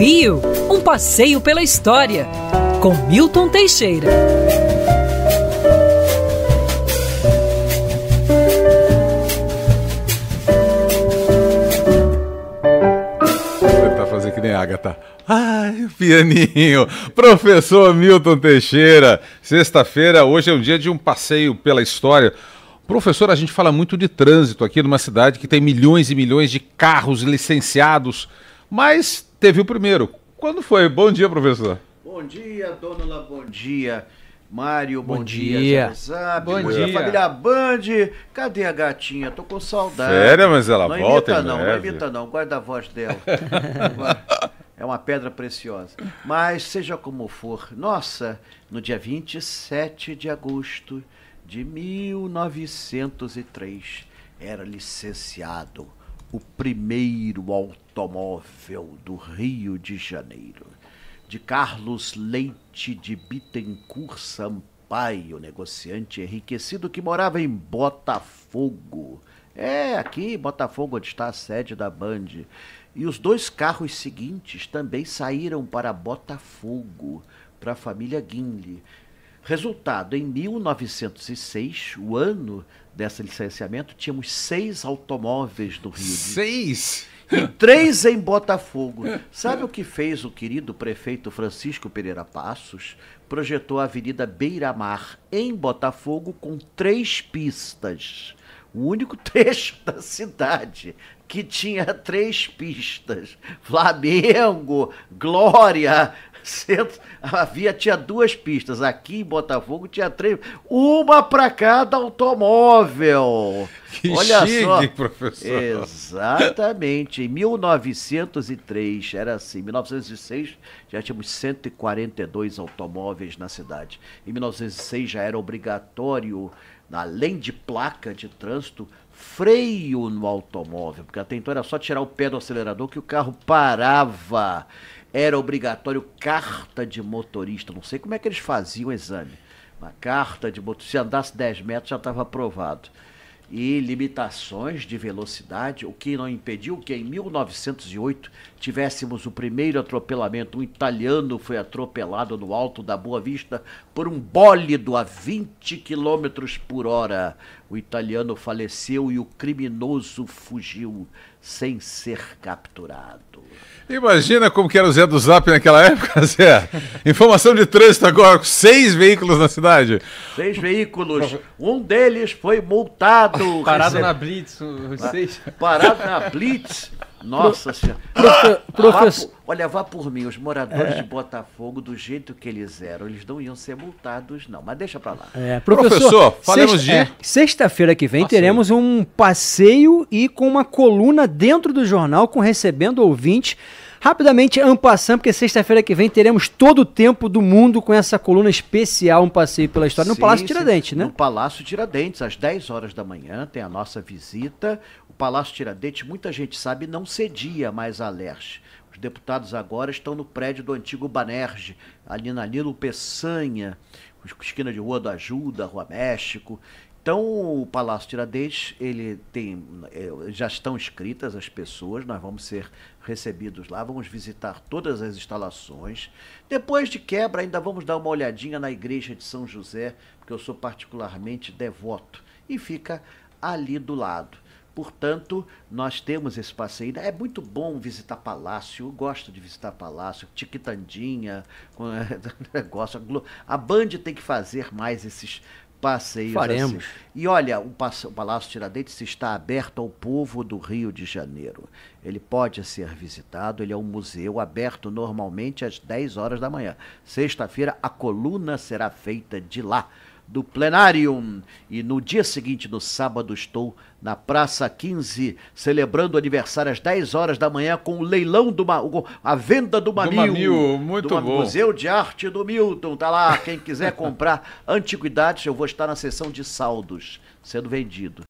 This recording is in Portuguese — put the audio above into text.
Rio, um passeio pela história, com Milton Teixeira. Vou tentar fazer que nem a Agatha. Ai, pianinho! Professor Milton Teixeira, sexta-feira, hoje é o dia de um passeio pela história. Professor, a gente fala muito de trânsito aqui numa cidade que tem milhões e milhões de carros licenciados, mas teve o primeiro. Quando foi? Bom dia, professor. Bom dia, dona bom dia. Mário, bom, bom dia. dia. bom, bom dia. dia. Família Band, cadê a gatinha? Tô com saudade. Sério, mas ela não volta imita, não, não imita não, guarda a voz dela. é uma pedra preciosa. Mas seja como for, nossa, no dia 27 de agosto de 1903, era licenciado o primeiro automóvel do Rio de Janeiro, de Carlos Leite de Bittencourt Sampaio, negociante enriquecido que morava em Botafogo. É, aqui em Botafogo, onde está a sede da Band. E os dois carros seguintes também saíram para Botafogo, para a família Guinle Resultado, em 1906, o ano desse licenciamento, tínhamos seis automóveis no Rio. Seis? E três em Botafogo. Sabe o que fez o querido prefeito Francisco Pereira Passos? Projetou a Avenida Beira-Mar em Botafogo com três pistas. O único trecho da cidade que tinha três pistas: Flamengo, Glória, Centro, havia tinha duas pistas aqui em Botafogo tinha três, uma para cada automóvel. Que Olha chique, só. professor. Exatamente. Em 1903 era assim. 1906 já tínhamos 142 automóveis na cidade. Em 1906 já era obrigatório, além de placa de trânsito, freio no automóvel, porque até então era só tirar o pé do acelerador que o carro parava era obrigatório carta de motorista. Não sei como é que eles faziam o exame. Uma carta de motorista. Se andasse 10 metros já estava aprovado e limitações de velocidade, o que não impediu que em 1908 tivéssemos o primeiro atropelamento. Um italiano foi atropelado no alto da Boa Vista por um bólido a 20 km por hora. O italiano faleceu e o criminoso fugiu sem ser capturado. Imagina como que era o Zé do Zap naquela época, Zé. Informação de trânsito agora, seis veículos na cidade. Seis veículos. Um deles foi multado Parado na Blitz, vocês. Parado na Blitz? Nossa Senhora. Professor... olha, vá por mim, os moradores é. de Botafogo, do jeito que eles eram, eles não iam ser multados, não. Mas deixa pra lá. É, professor, professor falemos sexta, de. É, Sexta-feira que vem passeio. teremos um passeio e com uma coluna dentro do jornal, com recebendo ouvintes Rapidamente, Ampassan, porque sexta-feira que vem teremos todo o tempo do mundo com essa coluna especial, um passeio pela história, no sim, Palácio Tiradentes, sim. né? No Palácio Tiradentes, às 10 horas da manhã, tem a nossa visita. O Palácio Tiradentes, muita gente sabe, não cedia mais a Lerche. Os deputados agora estão no prédio do antigo Banerje, ali na Nilo Peçanha, esquina de Rua da Ajuda, Rua México. Então, o Palácio Tiradentes, ele tem, é, já estão escritas as pessoas, nós vamos ser recebidos lá, vamos visitar todas as instalações. Depois de quebra, ainda vamos dar uma olhadinha na igreja de São José, porque eu sou particularmente devoto, e fica ali do lado. Portanto, nós temos esse passeio. É muito bom visitar palácio, eu gosto de visitar palácio, Tiquitandinha, negócio. A Band tem que fazer mais esses passeios. Faremos. Assim. E olha, o Palácio Tiradentes está aberto ao povo do Rio de Janeiro. Ele pode ser visitado, ele é um museu aberto normalmente às 10 horas da manhã. Sexta-feira, a coluna será feita de lá do Plenário. E no dia seguinte, no sábado, estou na Praça 15, celebrando o aniversário às 10 horas da manhã com o leilão do Ma... a venda do Mamil. Do Mamil, muito do bom. Museu de Arte do Milton, tá lá, quem quiser comprar antiguidades, eu vou estar na sessão de saldos sendo vendido.